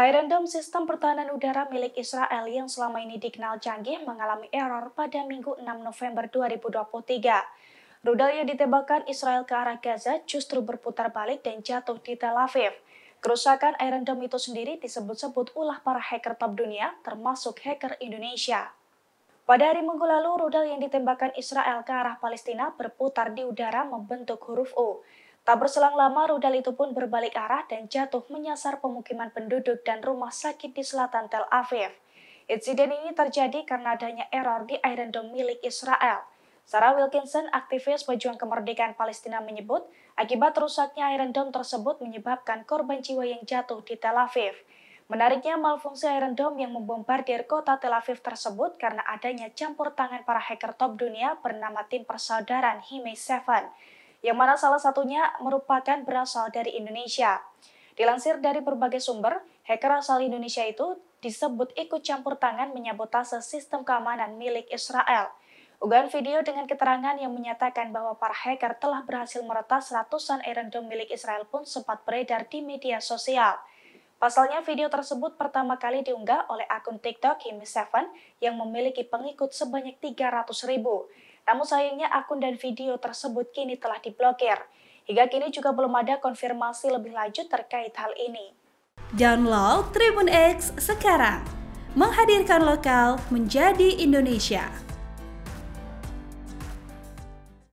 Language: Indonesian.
Iron Dome sistem pertahanan udara milik Israel yang selama ini dikenal canggih mengalami error pada Minggu 6 November 2023. Rudal yang ditembakkan Israel ke arah Gaza justru berputar balik dan jatuh di Tel Aviv. Kerusakan Iron Dome itu sendiri disebut-sebut ulah para hacker top dunia, termasuk hacker Indonesia. Pada hari Minggu lalu, rudal yang ditembakkan Israel ke arah Palestina berputar di udara membentuk huruf U. Tak berselang lama, rudal itu pun berbalik arah dan jatuh menyasar pemukiman penduduk dan rumah sakit di selatan Tel Aviv. Insiden ini terjadi karena adanya error di Iron Dome milik Israel. Sarah Wilkinson, aktivis pejuang kemerdekaan Palestina menyebut, akibat rusaknya Iron Dome tersebut menyebabkan korban jiwa yang jatuh di Tel Aviv. Menariknya, malfungsi Iron Dome yang membombardir kota Tel Aviv tersebut karena adanya campur tangan para hacker top dunia bernama tim persaudaraan Hime Seven yang mana salah satunya merupakan berasal dari Indonesia. Dilansir dari berbagai sumber, hacker asal Indonesia itu disebut ikut campur tangan menyabotase sistem keamanan milik Israel. Ugaan video dengan keterangan yang menyatakan bahwa para hacker telah berhasil meretas ratusan erendum milik Israel pun sempat beredar di media sosial. Pasalnya video tersebut pertama kali diunggah oleh akun TikTok Kimi Seven yang memiliki pengikut sebanyak 300 ribu. Namun sayangnya akun dan video tersebut kini telah diblokir. Hingga kini juga belum ada konfirmasi lebih lanjut terkait hal ini. Download Tribun X sekarang, menghadirkan lokal menjadi Indonesia.